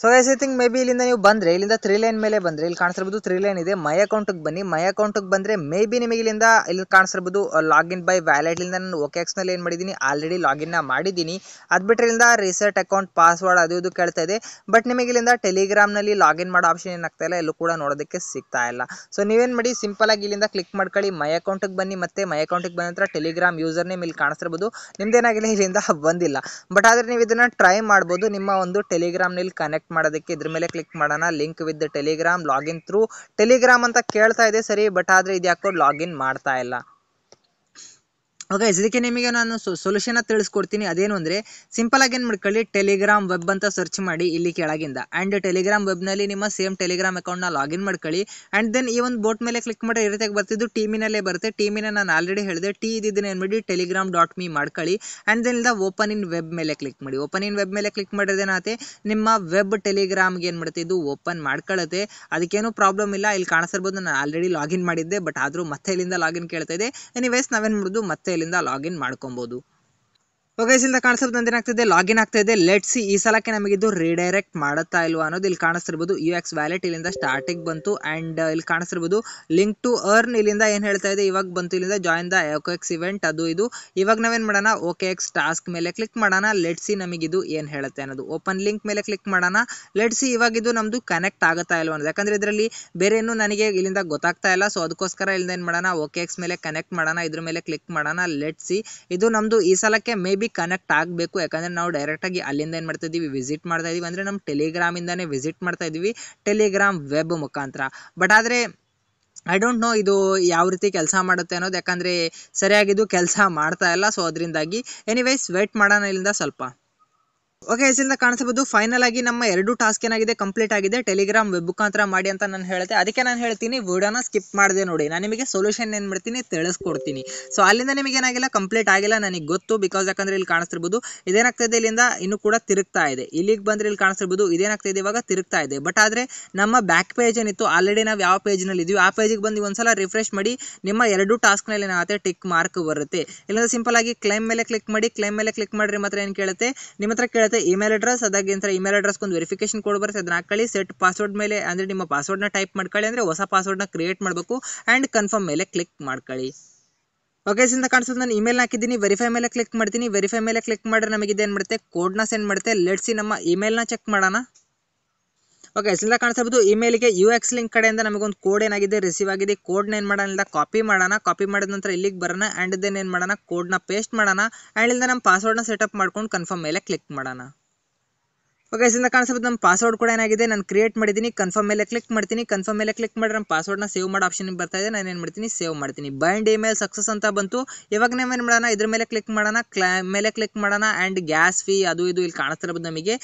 Speaker 1: so guys I think maybe ಇಲ್ಲಿಂದ ನೀವು ಬಂದರೆ ಇಲ್ಲಿಂದ ತ್ರೀ ಲೈನ್ ಮೇಲೆ ಬಂದರೆ ಇಲ್ಲಿ ಕಾಣಿಸಿರ್ಬೋದು ತ್ರೀ ಲೈನ್ ಇದೆ ಮೈ ಅಕೌಂಟಿಗೆ ಬನ್ನಿ ಮೈ ಅಕೌಂಟಿಗೆ ಬಂದರೆ ಮೇ ಬಿ ನಿಮಗೆ ಇಲ್ಲಿಂದ ಇಲ್ಲಿ ಕಾಣಿಸಿರ್ಬೋದು ಲಾಗಿನ್ ಬೈ ವ್ಯಾಲೆಟ್ಲಿಂದ ನಾನು ಆಕ್ಸ್ನಲ್ಲಿ ಏನು ಮಾಡಿದ್ದೀನಿ ಆಲ್ರೆಡಿ ಲಾಗಿನ್ನ ಮಾಡಿದ್ದೀನಿ ಅದು ಬಿಟ್ಟರೆ ಇಲ್ಲಿಂದ ರೀಸೆಟ್ ಅಕೌಂಟ್ ಪಾಸ್ವರ್ಡ್ ಅದು ಇದು ಕೇಳ್ತಾ ಇದೆ ಬಟ್ ನಿಮಗೆ ಇಲ್ಲಿಂದ ಟೆಲಿಗ್ರಾಮ್ನಲ್ಲಿ ಲಾಗಿನ್ ಮಾಡೋ ಆಪ್ಷನ್ ಏನಾಗ್ತಾ ಇಲ್ಲ ಎಲ್ಲೂ ಕೂಡ ನೋಡೋದಕ್ಕೆ ಸಿಗ್ತಾ ಇಲ್ಲ ಸೊ ನೀವೇನು ಮಾಡಿ ಸಿಂಪಲ್ ಆಗಿ ಇಲ್ಲಿಂದ ಕ್ಲಿಕ್ ಮಾಡ್ಕೊಳ್ಳಿ ಮೈ ಅಕೌಂಟಿಗೆ ಬನ್ನಿ ಮತ್ತೆ ಮೈ ಅಕೌಂಟಿಗೆ ಬಂದ ನಂತರ ಟೆಲಿಗ್ರಾಮ್ ಯೂಸರ್ ನೇಮ್ ಇಲ್ಲಿ ಕಾಣಿಸಿರ್ಬೋದು ನಿಮ್ದೇನಾಗಿಲ್ಲ ಇಲ್ಲಿಂದ ಬಂದಿಲ್ಲ ಬಟ್ ಆದರೆ ನೀವು ಇದನ್ನು ಟ್ರೈ ಮಾಡ್ಬೋದು ನಿಮ್ಮ ಒಂದು ಟೆಲಿಗ್ರಾಮ್ನಲ್ಲಿ ಕನೆಕ್ಟ್ ಮಾಡೋದಕ್ಕೆ ಇದ್ರ ಮೇಲೆ ಕ್ಲಿಕ್ ಮಾಡೋಣ link with Telegram login through Telegram ಅಂತ ಕೇಳ್ತಾ ಇದೆ ಸರಿ ಬಟ್ ಆದರೆ ಇದು ಯಾಕೋ ಲಾಗಿನ್ ಮಾಡ್ತಾ ಇಲ್ಲ ಓಕೆ ಇದಕ್ಕೆ ನಿಮಗೆ ನಾನು ಸೊಲ್ಯೂಷನ್ ತಿಳಿಸ್ಕೊಡ್ತೀನಿ ಅದೇನು ಅಂದರೆ ಸಿಂಪಲ್ ಆಗಿ ಏನು ಮಾಡ್ಕೊಳ್ಳಿ ಟೆಲಿಗ್ರಾಮ್ ವೆಬ್ ಅಂತ ಸರ್ಚ್ ಮಾಡಿ ಇಲ್ಲಿ ಕೆಳಗಿಂದ ಆ್ಯಂಡ್ ಟೆಲಿಗ್ರಾಮ್ ವೆಬ್ನಲ್ಲಿ ನಿಮ್ಮ ಸೇಮ್ ಟೆಲಿಗ್ರಾಮ್ ಅಕೌಂಟ್ನ ಲಾಗಿನ್ ಮಾಡ್ಕೊಳ್ಳಿ ಆ್ಯಂಡ್ ದೆನ್ ಈ ಒಂದು ಬೋಟ್ ಮೇಲೆ ಕ್ಲಿಕ್ ಮಾಡಿ ರೀತಿಯಾಗಿ ಬರ್ತಿದ್ದು ಟೀಮಿನಲ್ಲೇ ಬರುತ್ತೆ ಟೀಮಿನ ನಾನು ಆಲ್ರೆಡಿ ಹೇಳಿದೆ ಟಿ ಇದ್ದಿದ್ದೇನೆ ಮಾಡಿ ಟೆಲಿಗ್ರಾಮ್ ಡಾಟ್ ಮೀ ಮಾಡ್ಕೊಳ್ಳಿ ಆ್ಯಂಡ್ ದೆನ್ ಇಲ್ಲ ಓಪನ್ ಇನ್ ವೆಬ್ ಮೇಲೆ ಕ್ಲಿಕ್ ಮಾಡಿ ಓಪನ್ ಇನ್ ವೆಬ್ ಮೇಲೆ ಕ್ಲಿಕ್ ಮಾಡಿದ್ರೆ ನಿಮ್ಮ ವೆಬ್ ಟೆಲಿಗ್ರಾಮ್ಗೆ ಏನು ಮಾಡುತ್ತೆ ಇದು ಓಪನ್ ಮಾಡ್ಕೊಳ್ಳುತ್ತೆ ಅದಕ್ಕೇನು ಪ್ರಾಬ್ಲಮ್ ಇಲ್ಲ ಇಲ್ಲಿ ಕಾಣಿಸಿರ್ಬೋದು ನಾನು ಆಲ್ರೆಡಿ ಲಾಗಿನ್ ಮಾಡಿದ್ದೆ ಬಟ್ ಆದರೂ ಮತ್ತೆ ಇಲ್ಲಿಂದ ಲಾಗಿನ್ ಕೇಳ್ತಾ ಇದೆ ಎನಿವೇಸ್ ನಾವೇನು ಮಾಡೋದು ಮತ್ತೆ ಇಲ್ಲಿ ಮೊಬೈಲಿಂದ ಲಾಗಿನ್ ಮಾಡ್ಕೊಬೋದು ಕಾಣಿಸ್ತಾ ಕಾಣಿಸ್ಬೋದು ಏನಾಗ್ತಿದೆ ಲಾಗಿನ್ ಆಗ್ತಾ ಇದೆ ಲೆಟ್ ಸಿ ಈ ಸಲಕ್ಕೆ ನಮಗೆ ಇದು ರಿಡೈರೆಕ್ಟ್ ಮಾಡುತ್ತಾ ಇಲ್ವಾ ಅನ್ನೋದು ಇಲ್ಲಿ ಕಾಣಿಸ್ತಿರ್ಬೋದು ಯು ಎಕ್ಸ್ ವ್ಯಾಲೆಟ್ ಇಲ್ಲಿಂದ ಸ್ಟಾರ್ಟಿಂಗ್ ಬಂತು ಅಂಡ್ uh, ಇಲ್ಲಿ ಕಾಣಿಸ್ತಿರ್ಬೋದು ಲಿಂಕ್ ಟು ಅರ್ನ್ ಇಲ್ಲಿಂದ ಏನು ಹೇಳ್ತಾ ಇದೆ ಇವಾಗ ಬಂತು ಇಲ್ಲಿಂದ ಜಾಯಿನ್ ದ ಎಕ್ಸ್ ಇವೆಂಟ್ ಅದು ಇದು ಇವಾಗ ನಾವೇನ್ ಮಾಡೋಣ ಓಕೆ ಎಕ್ಸ್ ಟಾಸ್ಕ್ ಮೇಲೆ ಕ್ಲಿಕ್ ಮಾಡೋಣ ಲೆಟ್ ಸಿ ನಮಗಿದು ಏನು ಹೇಳುತ್ತೆ ಅನ್ನೋದು ಓಪನ್ ಲಿಂಕ್ ಮೇಲೆ ಕ್ಲಿಕ್ ಮಾಡೋಣ ಲೆಟ್ ಸಿ ಇವಾಗ ಇದು ನಮ್ದು ಕನೆಕ್ಟ್ ಆಗುತ್ತಾ ಇಲ್ವಾ ಅನ್ನೋದು ಯಾಕಂದ್ರೆ ಇದರಲ್ಲಿ ಬೇರೆ ಏನು ನನಗೆ ಇಲ್ಲಿಂದ ಗೊತ್ತಾಗ್ತಾ ಇಲ್ಲ ಸೊ ಅದಕ್ಕೋಸ್ಕರ ಇಲ್ಲಿಂದ ಏನು ಮಾಡೋಣ ಓಕೆ ಎಕ್ಸ್ ಮೇಲೆ ಕನೆಕ್ಟ್ ಮಾಡೋಣ ಇದ್ರ ಮೇಲೆ ಕ್ಲಿಕ್ ಮಾಡೋಣ ಲೆಟ್ ಸಿ ಇದು ನಮ್ದು ಈ ಸಲಕ್ಕೆ ಮೇ ಬಿ ಕನೆಕ್ಟ್ ಆಗಬೇಕು ಯಾಕಂದರೆ ನಾವು ಡೈರೆಕ್ಟಾಗಿ ಅಲ್ಲಿಂದ ಏನು ಮಾಡ್ತಾ ಇದೀವಿ ವಿಸಿಟ್ ಮಾಡ್ತಾ ಇದ್ದೀವಿ ಅಂದರೆ ನಮ್ಮ ಟೆಲಿಗ್ರಾಮಿಂದನೇ ವಿಸಿಟ್ ಮಾಡ್ತಾ ಇದ್ದೀವಿ ಟೆಲಿಗ್ರಾಮ್ ವೆಬ್ ಮುಖಾಂತರ ಬಟ್ ಆದರೆ ಐ ಡೋಂಟ್ ನೋ ಇದು ಯಾವ ರೀತಿ ಕೆಲಸ ಮಾಡುತ್ತೆ ಅನ್ನೋದು ಯಾಕಂದರೆ ಇದು ಕೆಲಸ ಮಾಡ್ತಾ ಇಲ್ಲ ಸೊ ಅದರಿಂದಾಗಿ ಎನಿವೇಸ್ ವೆಯ್ಟ್ ಮಾಡೋಣ ಇಲ್ಲಿಂದ ಸ್ವಲ್ಪ ಓಕೆ ಇದರಿಂದ ಕಾಣಿಸಬಹುದು ಫೈನಲ್ ಆಗಿ ನಮ್ಮ ಎರಡು ಟಾಸ್ಕ್ ಏನಾಗಿದೆ ಕಂಪ್ಲೀಟ್ ಆಗಿದೆ ಟೆಲಿಗ್ರಾಮ್ ವೆಬ್ ಮುಖಾಂತರ ಮಾಡಿ ಅಂತ ನಾನು ಹೇಳಿದೆ ಅದಕ್ಕೆ ನಾನು ಹೇಳ್ತೀನಿ ವಿಡಿಯೋನ ಸ್ಕಿಪ್ ಮಾಡಿದೆ ನೋಡಿ ನಾನು ನಿಮಗೆ ಸೊಲ್ಯೂಷನ್ ಏನು ಮಾಡ್ತೀನಿ ತಿಳಿಸ್ಕೊಡ್ತೀನಿ ಸೊ ಅಲ್ಲಿಂದ ನಿಮಗೆ ಏನಾಗಿಲ್ಲ ಕಂಪ್ಲೀಟ್ ಆಗಿಲ್ಲ ನನಗೆ ಗೊತ್ತು ಬಿಕಾಸ್ ಯಾಕಂದ್ರೆ ಇಲ್ಲಿ ಕಾಣಿಸ್ತಿರ್ಬೋದು ಇದೆ ಇಲ್ಲಿಂದ ಇನ್ನು ಕೂಡ ತಿರುಗ್ತಾ ಇದೆ ಇಲ್ಲಿಗೆ ಬಂದ್ರೆ ಇಲ್ಲಿ ಕಾಣಿಸ್ತಿರ್ಬೋದು ಇದೆ ಇವಾಗ ತಿರುಗ್ತಾ ಇದೆ ಬಟ್ ಆದರೆ ನಮ್ಮ ಬ್ಯಾಕ್ ಪೇಜ್ ಏನಿತ್ತು ಆಲ್ರೆಡಿ ನಾವು ಯಾವ ಪೇಜ್ನಲ್ಲಿ ಇದೀವಿ ಆ ಪೇಜಿಗೆ ಬಂದು ಒಂದ್ಸಲ ರಿಫ್ರೆಶ್ ಮಾಡಿ ನಿಮ್ಮ ಎರಡು ಟಾಸ್ಕ್ನಲ್ಲಿ ಏನಾಗುತ್ತೆ ಟಿಕ್ ಮಾರ್ಕ್ ಬರುತ್ತೆ ಇಲ್ಲಾಂದ್ರೆ ಸಿಂಪಲ್ ಆಗಿ ಕ್ಲೈಮ್ ಮೇಲೆ ಕ್ಲಿಕ್ ಮಾಡಿ ಕ್ಲೈಮ್ ಮೇಲೆ ಕ್ಲಿಕ್ ಮಾಡಿದ್ರೆ ಮಾತ್ರ ಏನು ಕೇಳುತ್ತೆ ನಿಮ್ಮ ಹತ್ರ ಕೇಳುತ್ತೆ ಇಮೇಲ್ ಅಡ್ರೆಸ್ ಅದಾಗಿಂತ ಇಮೇಲ್ ಅಡ್ರೆಸ್ ಒಂದು ವೆರಿಫಿಕೇಶನ್ ಕೋಡ್ ಬರುತ್ತೆ ಅದನ್ನ ಹಾಕಿ ಸೆಟ್ ಪಾಸ್ವರ್ಡ್ ಮೇಲೆ ಅಂದ್ರೆ ನಿಮ್ಮ ನ ಟೈಪ್ ಮಾಡ್ಕೊಳ್ಳಿ ಅಂದ್ರೆ ಹೊಸ ಪಾಸ್ವರ್ಡ್ನ ಕ್ರಿಯೇಟ್ ಮಾಡಬೇಕು ಅಂಡ್ ಕನ್ಫರ್ಮ್ ಮೇಲೆ ಕ್ಲಿಕ್ ಮಾಡ್ಕೊಳ್ಳಿ ಓಕೆ ಸಿಂದ ಕಾಣಿಸೋದು ನಾನು ಇಮೇಲ್ ಹಾಕಿದ್ದೀನಿ ವೆರಿಫೈ ಮೇಲೆ ಕ್ಲಿಕ್ ಮಾಡ್ತೀನಿ ವೆರಿಫೈ ಮೇಲೆ ಕ್ಲಿಕ್ ಮಾಡಿದ್ರೆ ನಮಗೆ ಇದೇನ್ ಮಾಡುತ್ತೆ ನ ಸೆಂಡ್ ಮಾಡುತ್ತೆ ಲೆಟ್ಸಿ ನಮ್ಮ ನ ಚೆಕ್ ಮಾಡೋಣ ಓಕೆ ಎಸ್ಲಿಂದ ಕಾಣಿಸ್ಬೋದು ಇಮೇಲ್ಗೆ ಯು ಎಕ್ಸ್ ಲಿಂಕ್ ಕಡೆಯಿಂದ ನಮಗೊಂದು ಕೋಡ್ ಏನಾಗಿದೆ ರಿಸೀವ್ ಆಗಿದೆ ಕೋಡ್ನ ಏನು ಮಾಡೋಣ ಕಾಪಿ ಮಾಡೋಣ ಕಾಪಿ ಮಾಡಿದ ನಂತರ ಇಲ್ಲಿಗೆ ಬರೋಣ ಆ್ಯಂಡ್ ದೆನ್ ಏನು ಮಾಡೋಣ ಕೋಡ್ನ ಪೇಸ್ಟ್ ಮಾಡೋಣ ಆ್ಯಂಡ್ ಇಲ್ಲಿಂದ ನಮ್ಮ ಪಾಸ್ವರ್ಡ್ನ ಸೆಟಪ್ ಮಾಡ್ಕೊಂಡು ಕನ್ಫರ್ಮ್ ಮೇಲೆ ಕ್ಲಿಕ್ ಮಾಡೋಣ ಓಕೆ ಇದರಿಂದ ಕಾಣಿಸ್ಬೋದು ನಮ್ಮ ಪಾಸ್ವರ್ಡ್ ಕೂಡ ಏನಾಗಿದೆ ನಾನು ಕ್ರಿಯೇಟ್ ಮಾಡಿದ್ದೀನಿ ಕನ್ಫರ್ಮ್ ಮೇಲೆ ಕ್ಲಿಕ್ ಮಾಡ್ತೀನಿ ಕನ್ಫರ್ಮ್ ಮೇಲೆ ಕ್ಲಿಕ್ ಮಾಡಿ ನಮ್ಮ ಪಾಸ್ವರ್ಡ್ನ ಸೇವ್ ಮಾಡೋ ಆಪ್ಷನ್ ಬರ್ತಾ ಇದೆ ನಾನು ಏನು ಮಾಡ್ತೀನಿ ಸೇವ್ ಮಾಡ್ತೀನಿ ಬೈಂಡ್ ಇಮೇಲ್ ಸಕ್ಸಸ್ ಅಂತ ಬಂತು ಇವಾಗ ಏನು ಮಾಡೋಣ ಇದ್ರ ಮೇಲೆ ಕ್ಲಿಕ್ ಮಾಡೋಣ ಕ್ಲಾ ಮೇಲೆ ಕ್ಲಿಕ್ ಮಾಡೋಣ ಆ್ಯಂಡ್ ಗ್ಯಾಸ್ ಫೀ ಅದು ಇದು ಇಲ್ಲಿ ಕಾಣಸ್ತಿರಬಹುದು ನಮಗೆ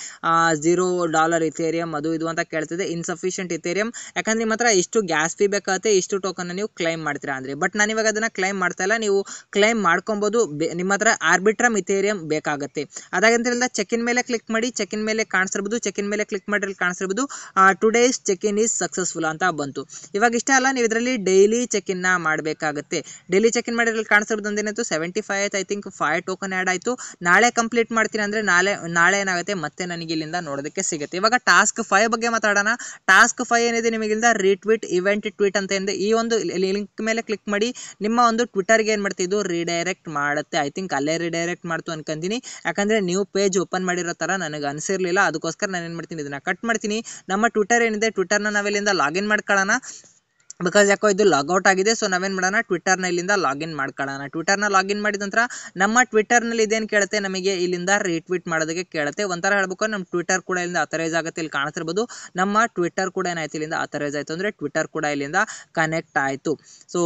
Speaker 1: ಝೀರೋ ಡಾಲರ್ ಇಥೇರಿಯಂ ಅದು ಇದು ಅಂತ ಕೇಳ್ತಿದೆ ಇನ್ಸಫಿಷಿಯಂಟ್ ಇಥೇರಿಯಂ ಯಾಕಂದ್ರೆ ನಿಮ್ಮ ಹತ್ರ ಇಷ್ಟು ಗ್ಯಾಸ್ ಫೀ ಬೇಕಾಗುತ್ತೆ ಇಷ್ಟು ಟೋಕನ್ನ ನೀವು ಕ್ಲೈಮ್ ಮಾಡ್ತೀರಾ ಅಂದರೆ ಬಟ್ ನಾನು ಇವಾಗ ಅದನ್ನು ಕ್ಲೈಮ್ ಮಾಡ್ತಾ ಇಲ್ಲ ನೀವು ಕ್ಲೈಮ್ ಮಾಡ್ಕೊಬೋದು ನಿಮ್ಮ ಹತ್ರ ಆರ್ಬಿಟ್ರಮ್ ಇಥೇರಿಯಂ ಬೇಕಾಗುತ್ತೆ ಚೆಕ್ ಇನ್ ಮೇಲೆ ಕ್ಲಿಕ್ ಮಾಡಿ ಚೆಕ್ ಇನ್ ಮೇಲೆ ಕಾಣಿಸ್ತಿರ್ಬೋದು ಚೆಕ್ ಇನ್ ಮೇಲೆ ಕ್ಲಿಕ್ ಮಾಡಿದ್ರೆ ಕಾಣಿಸಿರ್ಬೋದು today's check in is successful ಅಂತ ಬಂತು ಇವಾಗ ಇಷ್ಟ ಅಲ್ಲ ನೀವು ಇದರಲ್ಲಿ ಡೈಲಿ ಚೆಕ್ ಇನ್ನ ಮಾಡಬೇಕಾಗುತ್ತೆ ಡೈಲಿ ಚೆಕ್ ಇನ್ ಮಾಡಿದ್ರೆ ಕಾಣಿಸ್ತಿರ್ಬೋದು ಅಂದೇನಾಯ್ತು seventy five I think five token add ಆಯಿತು ನಾಳೆ ಕಂಪ್ಲೀಟ್ ಮಾಡ್ತೀನಿ ಅಂದರೆ ನಾಳೆ ನಾಳೆ ಏನಾಗುತ್ತೆ ಮತ್ತೆ ನನಗೆ ಇಲ್ಲಿಂದ ನೋಡೋದಕ್ಕೆ ಸಿಗುತ್ತೆ ಇವಾಗ ಟಾಸ್ಕ್ ಫೈವ್ ಬಗ್ಗೆ ಮಾತಾಡೋಣ ಟಾಸ್ಕ್ ಫೈವ್ ಏನಿದೆ ಇಲ್ಲಿಂದ ರೀಟ್ವೀಟ್ ಇವೆಂಟ್ ಟ್ವೀಟ್ ಅಂತ ಇದೆ ಈ ಒಂದು ಲಿಂಕ್ ಮೇಲೆ ಕ್ಲಿಕ್ ಮಾಡಿ ನಿಮ್ಮ ಒಂದು ಟ್ವಿಟರ್ಗೆ ಏನು ಮಾಡ್ತಿದ್ದು ರಿಡೈರೆಕ್ಟ್ ಮಾಡುತ್ತೆ ಐ ಥಿಂಕ್ ಅಲ್ಲೇ ರಿಡೈರೆಕ್ಟ್ ಮಾಡ್ತು ಅನ್ಕೊಂತೀನಿ ಯಾಕಂದರೆ ನ್ಯೂ ಪೇಜ್ ಓಪನ್ ಮಾಡಿರೋ ಥರ ನನಗೆ ಅನಿಸಿರಲಿಲ್ಲ ಅದಕ್ಕೋಸ್ಕರ ನಾನು ಏನು ಮಾಡ್ತೀನಿ ಇದನ್ನು ಕಟ್ ಮಾಡ್ತೀನಿ ನಮ್ಮ ಟ್ವಿಟರ್ ಏನಿದೆ ಟ್ವಿಟರ್ನ ಇಲ್ಲಿಂದ ಲಾಗಿನ್ ಮಾಡ್ಕೊಳ್ಳೋಣ ಬಿಕಾಸ್ ಯಾಕೋ ಇದು ಲಾಗೌಟ್ ಆಗಿದೆ ಸೊ ನಾವೇನು ಮಾಡೋಣ ಟ್ವಿಟರ್ನ ಇಲ್ಲಿಂದ ಲಾಗಿನ್ ಮಾಡ್ಕೊಳ್ಳೋಣ ಟ್ವಿಟರ್ನ ಲಾಗಿನ್ ಮಾಡಿದ ನಂತರ ನಮ್ಮ ಟ್ವಿಟರ್ನಲ್ಲಿ ಇದೇನು ಕೇಳುತ್ತೆ ನಮಗೆ ಇಲ್ಲಿಂದ ರೀಟ್ವೀಟ್ ಮಾಡೋದಕ್ಕೆ ಕೇಳುತ್ತೆ ಒಂಥರ ಹೇಳ್ಬೇಕು ನಮ್ಮ ಟ್ವಿಟರ್ ಕೂಡ ಇಲ್ಲಿಂದ ಅಥರೈಸ್ ಆಗುತ್ತೆ ಇಲ್ಲಿ ಕಾಣಿಸಿರ್ಬೋದು ನಮ್ಮ ಟ್ವಿಟರ್ ಕೂಡ ಏನಾಯ್ತು ಇಲ್ಲಿಂದ ಅಥರೈಸ್ ಆಯಿತು ಅಂದರೆ ಟ್ವಿಟರ್ ಕೂಡ ಇಲ್ಲಿಂದ ಕನೆಕ್ಟ್ ಆಯಿತು ಸೊ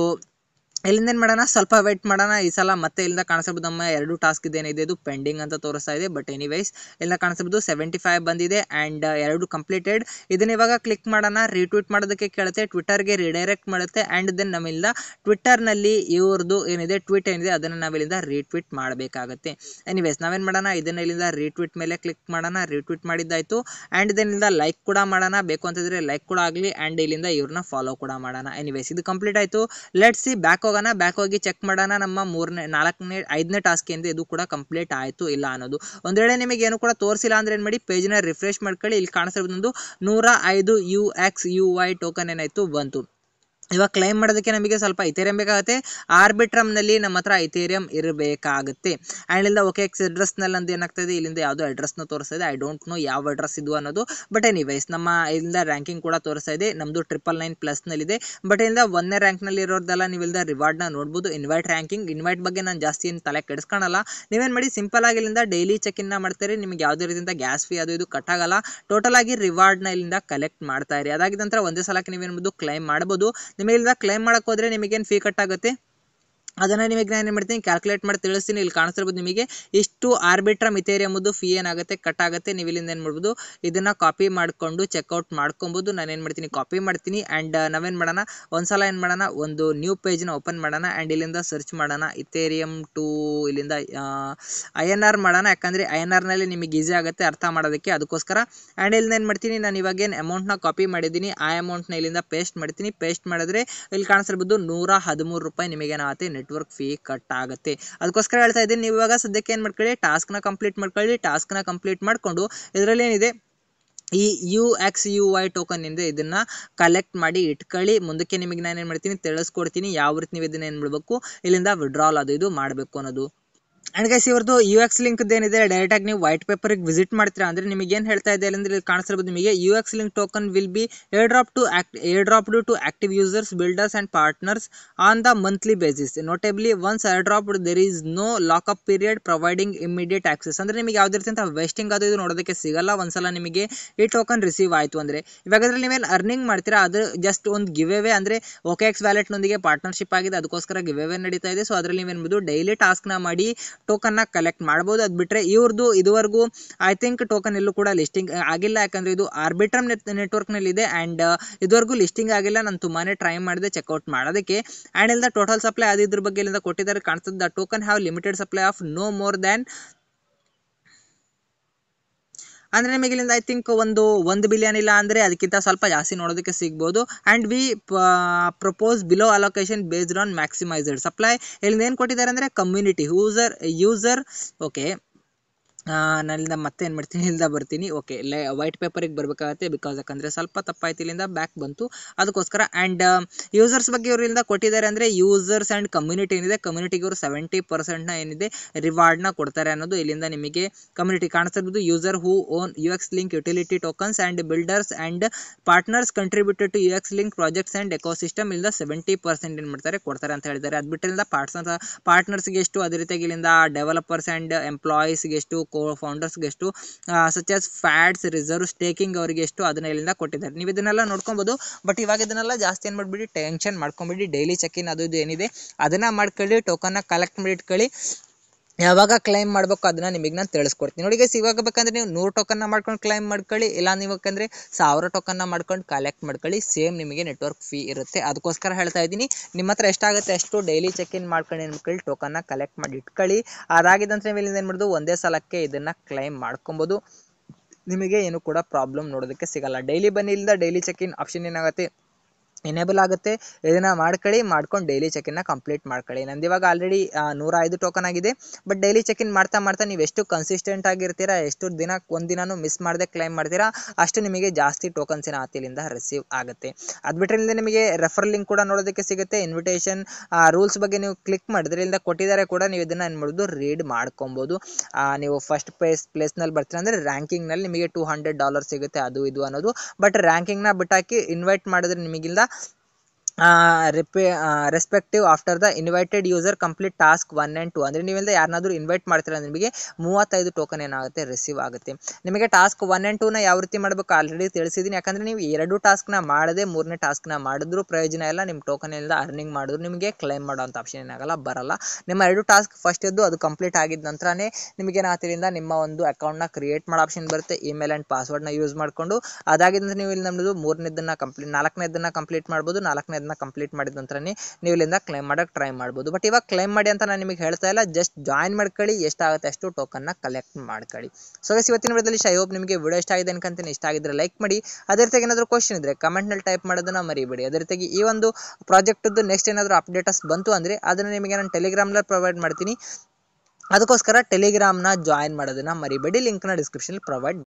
Speaker 1: ಏನ್ ಮಾಡೋಣ ಸ್ವಲ್ಪ ವೇಟ್ ಮಾಡೋಣ ಈ ಸಲ ಮತ್ತೆ ಇಲ್ಲಿಂದ ಕಾಣಿಸ್ಬೋದು ನಮ್ಮ ಎರಡು ಟಾಸ್ಕ್ ಇದೇನಿದೆ ಇದು ಪೆಂಡಿಂಗ್ ಅಂತ ತೋರಿಸ್ತಾ ಇದೆ ಬಟ್ ಎನಿವೈಸ್ ಇಲ್ಲಿಂದ ಕಾಣಿಸ್ಬೋದು ಸೆವೆಂಟಿ ಫೈವ್ ಬಂದಿದೆ ಆ್ಯಂಡ್ ಎರಡು ಕಂಪ್ಲೀಟೆಡ್ ಇದನ್ನ ಇವಾಗ ಕ್ಲಿಕ್ ಮಾಡೋಣ ರೀಟ್ವೀಟ್ ಮಾಡೋದಕ್ಕೆ ಕೇಳುತ್ತೆ ಟ್ವಿಟರ್ಗೆ ರಿಡೈರೆಕ್ಟ್ ಮಾಡುತ್ತೆ ಆ್ಯಂಡ್ ದೆನ್ ನಮ್ಮಿಂದ ನಲ್ಲಿ ಇವ್ರದ್ದು ಏನಿದೆ ಟ್ವೀಟ್ ಏನಿದೆ ಅದನ್ನು ನಾವಿಲ್ಲಿಂದ ರೀಟ್ವೀಟ್ ಮಾಡಬೇಕಾಗುತ್ತೆ ಎನಿವೈಸ್ ನಾವೇನು ಮಾಡೋಣ ಇದನ್ನ ಇಲ್ಲಿಂದ ರೀಟ್ವೀಟ್ ಮೇಲೆ ಕ್ಲಿಕ್ ಮಾಡೋಣ ರೀಟ್ವೀಟ್ ಮಾಡಿದ್ದಾಯಿತು ಆ್ಯಂಡ್ ದೆನ್ ಇಂದ ಲೈಕ್ ಕೂಡ ಮಾಡೋಣ ಬೇಕು ಅಂತಂದರೆ ಲೈಕ್ ಕೂಡ ಆಗಲಿ ಆ್ಯಂಡ್ ಇಲ್ಲಿಂದ ಇವ್ರನ್ನ ಫಾಲೋ ಕೂಡ ಮಾಡೋಣ ಎನಿವೈಸ್ ಇದು ಕಂಪ್ಲೀಟ್ ಆಯಿತು ಲೆಟ್ಸ್ ಸಿ ಬ್ಯಾಕ್ ಹೋಗೋಣ ಬ್ಯಾಕ್ ಹೋಗಿ ಚೆಕ್ ಮಾಡೋಣ ನಮ್ಮ ಮೂರನೇ ನಾಲ್ಕನೇ ಐದನೇ ಟಾಸ್ಕಿಂದ ಇದು ಕೂಡ ಕಂಪ್ಲೀಟ್ ಆಯಿತು ಇಲ್ಲ ಅನ್ನೋದು ಒಂದು ವೇಳೆ ನಿಮಗೆ ಏನು ಕೂಡ ತೋರಿಸಿಲ್ಲ ಅಂದರೆ ಏನು ಮಾಡಿ ಪೇಜ್ನ ರಿಫ್ರೆಶ್ ಮಾಡ್ಕೊಳ್ಳಿ ಇಲ್ಲಿ ಕಾಣಿಸಿರೋದೊಂದು ನೂರ ಐದು U X U Y token ಏನಾಯಿತು ಬಂತು ಇವಾಗ ಕ್ಲೈಮ್ ಮಾಡೋದಕ್ಕೆ ನಮಗೆ ಸ್ವಲ್ಪ ಐಥೇರಿಯಂ ಬೇಕಾಗುತ್ತೆ ಆರ್ಬಿಟ್ರಮ್ನಲ್ಲಿ ನಮ್ಮ ಹತ್ರ ಐಥೇರಿಯಂ ಇರಬೇಕಾಗುತ್ತೆ ಆ್ಯಂಡ್ ಇಲ್ಲ ಓಕೆ ಎಕ್ಸ್ ಅಡ್ರೆಸ್ನಲ್ಲಿ ನಂದು ಏನಾಗ್ತದೆ ಇಲ್ಲಿಂದ ಯಾವುದೋ ಅಡ್ರೆಸ್ನ ತೋರಿಸ್ತಾ ಇದೆ ಐ ಡೋಂಟ್ ನೋ ಯಾವ ಅಡ್ರೆಸ್ ಇದು ಅನ್ನೋದು ಬಟ್ ಎನಿವೈಸ್ ನಮ್ಮ ಇಲ್ಲಿಂದ ರ್ಯಾಂಕಿಂಗ್ ಕೂಡ ತೋರಿಸ್ತಾ ಇದೆ ನಮ್ಮದು ಟ್ರಿಪಲ್ ನೈನ್ ಪ್ಲಸ್ನಲ್ಲಿದೆ ಬಟ್ ಇಲ್ಲಿಂದ ಒಂದನೇ ರ್ಯಾಂಕ್ನಲ್ಲಿ ಇರೋದೆಲ್ಲ ನೀವು ಇಲ್ಲಿಂದ ರಿವಾರ್ಡ್ನ ನೋಡ್ಬೋದು ಇನ್ವೈಟ್ ರ್ಯಾಂಕಿಂಗ್ ಇನ್ವೈಟ್ ಬಗ್ಗೆ ನಾನು ಜಾಸ್ತಿ ಏನು ತಲೆ ಕೆಡಿಸ್ಕೊಳಲ್ಲ ನೀವೇನು ಮಾಡಿ ಸಿಂಪಲ್ ಆಗಿ ಇಲ್ಲಿಂದ ಡೈಲಿ ನ ಮಾಡ್ತಾರೆ ನಿಮಗೆ ಯಾವುದೇ ರೀತಿಯಿಂದ ಗ್ಯಾಸ್ ಫೀ ಅದು ಇದು ಕಟ್ಟಾಗಲ್ಲ ಟೋಟಲ್ ಆಗಿ ರಿವಾರ್ಡ್ನ ಇಲ್ಲಿಂದ ಕಲೆಕ್ಟ್ ಮಾಡ್ತಾ ಇರಿ ಅದಾಗಿದ ನಂತರ ಒಂದೇ ಸಲಕ್ಕೆ ನೀವೇನ್ಬೋದು ಕ್ಲೈಮ್ ಮಾಡ್ಬೋದು ನಿಮಗೆ ಕ್ಲೇಮ್ ಕ್ಲೈಮ್ ಹೋದ್ರೆ ನಿಮಗೇನು ಫೀ ಕಟ್ ಆಗುತ್ತೆ ಅದನ್ನು ನಿಮಗೆ ನಾನು ಏನು ಮಾಡ್ತೀನಿ ಕ್ಯಾಲ್ಕುಲೇಟ್ ಮಾಡಿ ತಿಳಿಸ್ತೀನಿ ಇಲ್ಲಿ ಕಾಣಿಸ್ತಿರ್ಬೋದು ನಿಮಗೆ ಇಷ್ಟು ಆರ್ಬಿಟ್ರಮ್ ಮಿತೇರಿ ಎಂಬುದು ಫೀ ಏನಾಗುತ್ತೆ ಕಟ್ ಆಗುತ್ತೆ ನೀವು ಇಲ್ಲಿಂದ ಏನು ಮಾಡ್ಬೋದು ಇದನ್ನು ಕಾಪಿ ಮಾಡಿಕೊಂಡು ಚೆಕ್ಔಟ್ ಮಾಡ್ಕೊಬೋದು ನಾನು ಏನು ಮಾಡ್ತೀನಿ ಕಾಪಿ ಮಾಡ್ತೀನಿ ಆ್ಯಂಡ್ ನಾವೇನು ಮಾಡೋಣ ಒಂದು ಸಲ ಏನು ಮಾಡೋಣ ಒಂದು ನ್ಯೂ ಪೇಜ್ನ ಓಪನ್ ಮಾಡೋಣ ಆ್ಯಂಡ್ ಇಲ್ಲಿಂದ ಸರ್ಚ್ ಮಾಡೋಣ ಇಥೇರಿಯಂ ಟು ಇಲ್ಲಿಂದ ಐ ಎನ್ ಆರ್ ಮಾಡೋಣ ಯಾಕಂದರೆ ಐ ಎನ್ ಆರ್ನಲ್ಲಿ ನಿಮಗೆ ಈಸಿ ಆಗುತ್ತೆ ಅರ್ಥ ಮಾಡೋದಕ್ಕೆ ಅದಕ್ಕೋಸ್ಕರ ಆ್ಯಂಡ್ ಇಲ್ಲಿಂದ ಏನು ಮಾಡ್ತೀನಿ ನಾನು ಇವಾಗ ಏನು ಅಮೌಂಟ್ನ ಕಾಪಿ ಮಾಡಿದ್ದೀನಿ ಆ ಅಮೌಂಟ್ನ ಇಲ್ಲಿಂದ ಪೇಸ್ಟ್ ಮಾಡ್ತೀನಿ ಪೇಸ್ಟ್ ಮಾಡಿದ್ರೆ ಇಲ್ಲಿ ಕಾಣಿಸ್ತಿರ್ಬೋದು ನೂರ ಹದಿಮೂರು ರೂಪಾಯಿ ನಿಮಗೇನಾಗುತ್ತೆ ನೆಟ್ವರ್ಕ್ ಫೀ ಕಟ್ ಆಗುತ್ತೆ ಅದಕ್ಕೋಸ್ಕರ ಹೇಳ್ತಾ ಇದ್ದೀನಿ ನೀವು ಇವಾಗ ಸದ್ಯಕ್ಕೆ ಏನು ಮಾಡ್ಕೊಳ್ಳಿ ಟಾಸ್ಕ್ನ ಕಂಪ್ಲೀಟ್ ಮಾಡ್ಕೊಳ್ಳಿ ಟಾಸ್ಕ್ನ ಕಂಪ್ಲೀಟ್ ಮಾಡಿಕೊಂಡು ಇದರಲ್ಲಿ ಏನಿದೆ ಈ U X U Y token ಇಂದ ಇದನ್ನು ಕಲೆಕ್ಟ್ ಮಾಡಿ ಇಟ್ಕೊಳ್ಳಿ ಮುಂದಕ್ಕೆ ನಿಮಗೆ ನಾನು ಏನು ಮಾಡ್ತೀನಿ ತಿಳಿಸ್ಕೊಡ್ತೀನಿ ಯಾವ ರೀತಿ ನೀವು ಇದನ್ನ ಏನು ಮಾಡಬೇಕು ಇಲ್ಲಿಂದ ವಿಡ್ರಾಲ್ ಅದು ಇದು ಮಾಡಬೇಕು ಅನ್ನೋದು ಆ್ಯಂಡ್ ಗೈಸ್ ಇವ್ರದ್ದು ಯು ಎಕ್ಸ್ ಲಿಂಕ್ ಏನಿದೆ ಡೈರೆಕ್ಟಾಗಿ ನೀವು ವೈಟ್ ಪೇಪರಿಗೆ ವಿಸಿಟ್ ಮಾಡ್ತೀರಾ ಅಂದರೆ ನಿಮಗೆ ಏನು ಹೇಳ್ತಾ ಇದೆ ಅಂದರೆ ಕಾಣಿಸಿರ್ಬೋದು ನಿಮಗೆ U X link token will be airdrop to act airdrop to active users builders and partners on the monthly basis notably once airdrop there is no lockup period providing immediate access ಅಂದರೆ ನಿಮಗೆ ಯಾವುದೇ ರೀತಿಯಂತ wasting ಅದು ಇದು ನೋಡೋದಕ್ಕೆ ಸಿಗಲ್ಲ ಒಂದ್ಸಲ ನಿಮಗೆ ಈ ಟೋಕನ್ ರಿಸೀವ್ ಆಯಿತು ಅಂದರೆ ಇವಾಗ ಅದರಲ್ಲಿ ನೀವೇನು ಅರ್ನಿಂಗ್ ಮಾಡ್ತೀರಾ ಅದು ಜಸ್ಟ್ ಒಂದು ಗಿವೆವೆ ಅಂದರೆ ಓಕೆ ಎಕ್ಸ್ ವ್ಯಾಲೆಟ್ನೊಂದಿಗೆ ಪಾರ್ಟ್ನರ್ಶಿಪ್ ಆಗಿದೆ ಅದಕ್ಕೋಸ್ಕರ ಗಿವೆವೆ ನಡೀತಾ ಇದೆ ಸೊ ಅದರಲ್ಲಿ ನೀವೇನ್ಬೋದು ಡೈಲಿ ಟಾಸ್ಕ್ನ ಮಾಡಿ ಟೋಕನ್ನ ಕಲೆಕ್ಟ್ ಮಾಡ್ಬೋದು ಅದು ಬಿಟ್ಟರೆ ಇವ್ರದ್ದು ಇದುವರೆಗೂ ಐ ಥಿಂಕ್ ಟೋಕನ್ ಎಲ್ಲೂ ಕೂಡ ಲಿಸ್ಟಿಂಗ್ ಆಗಿಲ್ಲ ಯಾಕಂದರೆ ಇದು ಆರ್ಬಿಟ್ರಮ್ ನೆಟ್ ಇದೆ ಆ್ಯಂಡ್ ಇದುವರೆಗೂ ಲಿಸ್ಟಿಂಗ್ ಆಗಿಲ್ಲ ನಾನು ತುಂಬಾ ಟ್ರೈ ಮಾಡಿದೆ ಚೆಕ್ಔಟ್ ಮಾಡೋದಕ್ಕೆ ಆ್ಯಂಡ್ ಇಲ್ಲ ಟೋಟಲ್ ಸಪ್ಲೈ ಅದು ಇದ್ರ ಬಗ್ಗೆ ಇಲ್ಲಿಂದ ಕೊಟ್ಟಿದ್ದಾರೆ ಕಾಣಿಸ್ತದೆ the token have limited supply of no more than ಅಂದರೆ ನಿಮಗೆ ಇಲ್ಲಿಂದ ಐ ಥಿಂಕ್ ಒಂದು ಒಂದು ಬಿಲಿಯನ್ ಇಲ್ಲ ಅಂದರೆ ಅದಕ್ಕಿಂತ ಸ್ವಲ್ಪ ಜಾಸ್ತಿ ನೋಡೋದಕ್ಕೆ ಸಿಗ್ಬೋದು and we propose below allocation based on maximised supply ಇಲ್ಲಿಂದ ಏನು ಕೊಟ್ಟಿದ್ದಾರೆ ಅಂದರೆ ಕಮ್ಯುನಿಟಿ ಯೂಸರ್ ಯೂಸರ್ ಓಕೆ ನಾನು ಅಲ್ಲಿಂದ ಮತ್ತೆ ಏನು ಮಾಡ್ತೀನಿ ಇಲ್ಲಿಂದ ಬರ್ತೀನಿ ಓಕೆ ಲೈ ವೈಟ್ ಪೇಪರಿಗೆ ಬರಬೇಕಾಗುತ್ತೆ ಬಿಕಾಸ್ ಯಾಕಂದರೆ ಸ್ವಲ್ಪ ತಪ್ಪಾಯ್ತು ಇಲ್ಲಿಂದ ಬ್ಯಾಕ್ ಬಂತು ಅದಕ್ಕೋಸ್ಕರ ಆ್ಯಂಡ್ ಯೂಸರ್ಸ್ ಬಗ್ಗೆ ಇವರು ಇಲ್ಲಿಂದ ಕೊಟ್ಟಿದ್ದಾರೆ ಅಂದರೆ ಯೂಸರ್ಸ್ ಆ್ಯಂಡ್ ಕಮ್ಯುನಿಟಿ ಏನಿದೆ ಕಮ್ಯುನಿಟಿಗೆ ಅವರು ಸೆವೆಂಟಿ ಪರ್ಸೆಂಟ್ನ ಏನಿದೆ ರಿವಾರ್ಡ್ನ ಕೊಡ್ತಾರೆ ಅನ್ನೋದು ಇಲ್ಲಿಂದ ನಿಮಗೆ ಕಮ್ಯುನಿಟಿ ಕಾಣಿಸ್ತಿರ್ಬೋದು user who own U X link utility tokens and builders and partners contributed to U X link projects and ecosystem ಇಲ್ಲಿಂದ ಸೆವೆಂಟಿ ಪರ್ಸೆಂಟ್ ಏನು ಮಾಡ್ತಾರೆ ಕೊಡ್ತಾರೆ ಅಂತ ಹೇಳಿದ್ದಾರೆ ಅದು ಬಿಟ್ಟರಿಂದ ಪಾರ್ಟ್ನರ್ಸ್ ಪಾರ್ಟ್ನರ್ಸ್ಗೆ ಎಷ್ಟು ಅದೇ ರೀತಿಯಾಗಿ ಇಲ್ಲಿಂದ ಡೆವಲಪರ್ಸ್ ಆ್ಯಂಡ್ ಎಂಪ್ಲಾಯೀಸ್ಗೆ ಎಷ್ಟು ಕೋ ಫೌಂಡರ್ಸ್ಗೆ ಎಷ್ಟು such as fats reserve taking ಅವರಿಗೆ ಎಷ್ಟು ಅದನ್ನ ಇಲ್ಲಿಂದ ಕೊಟ್ಟಿದ್ದಾರೆ ನೀವು ಇದನ್ನೆಲ್ಲ ನೋಡ್ಕೊಬೋದು ಬಟ್ ಇವಾಗ ಇದನ್ನೆಲ್ಲ ಜಾಸ್ತಿ ಏನು ಮಾಡ್ಬಿಡಿ ಟೆನ್ಶನ್ ಮಾಡ್ಕೊಂಬಿಡಿ ಡೈಲಿ ಚೆಕ್ ಇನ್ ಅದು ಇದು ಏನಿದೆ ಅದನ್ನು ಮಾಡ್ಕೊಳ್ಳಿ ಟೋಕನ್ನ ಕಲೆಕ್ಟ್ ಮಾಡಿ ಇಟ್ಕೊಳ್ಳಿ ಯಾವಾಗ ಕ್ಲೈಮ್ ಮಾಡಬೇಕು ಅದನ್ನ ನಿಮಗೆ ನಾನು ತಿಳಿಸ್ಕೊಡ್ತೀನಿ ನೋಡಿ ಗೈಸ್ ಇವಾಗ ಬೇಕಂದ್ರೆ ನೀವು ನೂರು ಟೋಕನ್ನ ಮಾಡ್ಕೊಂಡು ಕ್ಲೈಮ್ ಮಾಡ್ಕೊಳ್ಳಿ ಇಲ್ಲ ನೀವು ಬೇಕಂದ್ರೆ ಸಾವಿರ ಟೋಕನ್ನ ಮಾಡ್ಕೊಂಡು ಕಲೆಕ್ಟ್ ಮಾಡ್ಕೊಳ್ಳಿ ಸೇಮ್ ನಿಮಗೆ ನೆಟ್ವರ್ಕ್ ಫೀ ಇರುತ್ತೆ ಅದಕ್ಕೋಸ್ಕರ ಹೇಳ್ತಾ ಇದ್ದೀನಿ ನಿಮ್ಮ ಹತ್ರ ಎಷ್ಟಾಗುತ್ತೆ ಅಷ್ಟು ಡೈಲಿ ಚೆಕ್ ಇನ್ ಮಾಡ್ಕೊಂಡು ಏನು ಟೋಕನ್ ಟೋಕನ್ನ ಕಲೆಕ್ಟ್ ಮಾಡಿ ಇಟ್ಕೊಳ್ಳಿ ಅದಾಗಿದ್ದಂತೆ ಮೇಲೆ ಏನು ಮಾಡೋದು ಒಂದೇ ಸಲಕ್ಕೆ ಇದನ್ನು ಕ್ಲೈಮ್ ಮಾಡ್ಕೊಬೋದು ನಿಮಗೆ ಏನು ಕೂಡ ಪ್ರಾಬ್ಲಮ್ ನೋಡೋದಕ್ಕೆ ಸಿಗಲ್ಲ ಡೈಲಿ ಬನ್ನಿ ಇಲ್ಲದ ಡೈಲಿ ಚೆಕ್ ಇನ್ ಆಪ್ಷನ್ ಏನಾಗುತ್ತೆ ಎನೇಬಲ್ ಆಗುತ್ತೆ ಇದನ್ನು ಮಾಡ್ಕೊಳ್ಳಿ ಮಾಡ್ಕೊಂಡು ಡೈಲಿ ಚೆಕಿನ ಕಂಪ್ಲೀಟ್ ಮಾಡ್ಕೊಳ್ಳಿ ನಂದು ಇವಾಗ ಆಲ್ರೆಡಿ ನೂರ ಐದು ಟೋಕನ್ ಆಗಿದೆ ಬಟ್ ಡೈಲಿ ಚೆಕಿನ್ ಮಾಡ್ತಾ ಮಾಡ್ತಾ ನೀವು ಎಷ್ಟು ಕನ್ಸಿಸ್ಟೆಂಟ್ ಆಗಿರ್ತೀರ ಎಷ್ಟು ದಿನ ಒಂದಿನೂ ಮಿಸ್ ಮಾಡದೆ ಕ್ಲೈಮ್ ಮಾಡ್ತೀರಾ ಅಷ್ಟು ನಿಮಗೆ ಜಾಸ್ತಿ ಟೋಕನ್ಸಿನ ಆತಿಲಿಂದ ರಿಸೀವ್ ಆಗುತ್ತೆ ಅದು ಬಿಟ್ಟರೆ ನಿಮಗೆ ರೆಫರ್ ಲಿಂಕ್ ಕೂಡ ನೋಡೋದಕ್ಕೆ ಸಿಗುತ್ತೆ ಇನ್ವಿಟೇಷನ್ ರೂಲ್ಸ್ ಬಗ್ಗೆ ನೀವು ಕ್ಲಿಕ್ ಮಾಡಿದ್ರೆ ಕೊಟ್ಟಿದ್ದಾರೆ ಕೂಡ ನೀವು ಇದನ್ನು ಏನು ಮಾಡೋದು ರೀಡ್ ಮಾಡ್ಕೊಬೋದು ನೀವು ಫಸ್ಟ್ ಪ್ಲೇಸ್ ಪ್ಲೇಸ್ನಲ್ಲಿ ಬರ್ತೀರ ರ್ಯಾಂಕಿಂಗ್ನಲ್ಲಿ ನಿಮಗೆ ಟೂ ಹಂಡ್ರೆಡ್ ಡಾಲರ್ ಸಿಗುತ್ತೆ ಅದು ಇದು ಅನ್ನೋದು ಬಟ್ ರ್ಯಾಂಕಿಂಗ್ನ ಬಿಟ್ಟಾಕಿ ಇನ್ವೈಟ್ ಮಾಡಿದ್ರೆ ನಿಮಗಿಂದ repay respective after the invited user complete task one and two ಅಂದರೆ ನೀವೆಲ್ಲ ಯಾರನ್ನಾದರೂ ಇನ್ವೈಟ್ ಮಾಡ್ತೀರ ನಿಮಗೆ ಮೂವತ್ತೈದು ಟೋಕನ್ ಏನಾಗುತ್ತೆ ರಿಸೀವ್ ಆಗುತ್ತೆ ನಿಮಗೆ ಟಾಸ್ಕ್ ಒನ್ ಆ್ಯಂಡ್ ಟೂನ ಯಾವ ರೀತಿ ಮಾಡಬೇಕು ಆಲ್ರೆಡಿ ತಿಳಿಸಿದ್ದೀನಿ ಯಾಕಂದರೆ ನೀವು ಎರಡು ಟಾಸ್ಕ್ನ ಮಾಡದೆ ಮೂರನೇ ಟಾಸ್ಕ್ನ ಮಾಡಿದ್ರೂ ಪ್ರಯೋಜನ ಇಲ್ಲ ನಿಮ್ಮ ಟೋಕನ್ ಇಲ್ಲದ ಅರ್ನಿಂಗ್ ಮಾಡಿದ್ರು ನಿಮಗೆ ಕ್ಲೈಮ್ ಮಾಡೋವಂಥ ಆಪ್ಷನ್ ಏನಾಗಲ್ಲ ಬರಲ್ಲ ನಿಮ್ಮ ಎರಡು ಟಾಸ್ಕ್ ಫಸ್ಟ್ ಇದ್ದು ಅದು ಕಂಪ್ಲೀಟ್ ಆಗಿದ ನಂತರನೇ ಏನಾಗ್ತಿರಿಂದ ನಿಮ್ಮ ಒಂದು ಅಕೌಂಟ್ನ ಕ್ರಿಯೇಟ್ ಮಾಡೋ ಆಪ್ಷನ್ ಬರುತ್ತೆ ಇಮೇಲ್ ಆ್ಯಂಡ್ ಪಾಸ್ವರ್ಡ್ನ ಯೂಸ್ ಮಾಡಿಕೊಂಡು ಅದಾಗಿಂದ್ರೆ ನೀವು ಇಲ್ಲಿ ನಮ್ಮದು ಮೂರನೇದನ್ನು ಕಂಪ್ಲೀಟ್ ನಾಲ್ಕನೇದನ್ನು ಕಂಪ್ಲೀಟ್ ಮಾಡ್ಬೋದು ನಾಲ್ಕನೇ ಅದನ್ನ ಕಂಪ್ಲೀಟ್ ಮಾಡಿದ ನಂತರನೇ ನೀವು ಇಲ್ಲಿಂದ ಕ್ಲೈಮ್ ಮಾಡಕ್ ಟ್ರೈ ಮಾಡ್ಬೋದು ಬಟ್ ಇವಾಗ ಕ್ಲೈಮ್ ಮಾಡಿ ಅಂತ ನಾನು ನಿಮಗೆ ಹೇಳ್ತಾ ಇಲ್ಲ ಜಸ್ಟ್ ಜಾಯಿನ್ ಮಾಡ್ಕೊಳ್ಳಿ ಎಷ್ಟಾಗುತ್ತೆ ಅಷ್ಟು ಟೋಕನ್ ಟೋಕನ್ನ ಕಲೆಕ್ಟ್ ಮಾಡ್ಕೊಳ್ಳಿ ಸೊ ಇವತ್ತಿನ ವಿಡಿಯೋದಲ್ಲಿ ಐ ಹೋಪ್ ನಿಮಗೆ ವಿಡಿಯೋ ಇಷ್ಟ ಆಗಿದೆ ಅನ್ಕಂತೀನಿ ಇಷ್ಟ ಆಗಿದ್ರೆ ಲೈಕ್ ಮಾಡಿ ಅದೇ ರೀತಿ ಏನಾದರೂ ಕ್ವಶನ್ ಇದ್ದರೆ ಕಮೆಂಟ್ನಲ್ಲಿ ಟೈಪ್ ಮಾಡೋದನ್ನ ಮರಿಬೇಡಿ ಅದೇ ರೀತಿ ಈ ಒಂದು ಪ್ರಾಜೆಕ್ಟದ್ದು ನೆಕ್ಸ್ಟ್ ಏನಾದರೂ ಅಪ್ಡೇಟಸ್ ಬಂತು ಅಂದ್ರೆ ಅದನ್ನ ನಿಮಗೆ ನಾನು ಟೆಲಿಗ್ರಾಮ್ನಲ್ಲಿ ಪ್ರೊವೈಡ್ ಮಾಡ್ತೀನಿ ಅದಕ್ಕೋಸ್ಕರ ಟೆಲಿಗ್ರಾಮ್ನ ಜಾಯಿನ್ ಮಾಡೋದನ್ನ ಮರಿಬೇಡಿ ನ ಡಿಸ್ಕ್ರಿಪ್ಷನ್ ಪ್ರೊವೈಡ್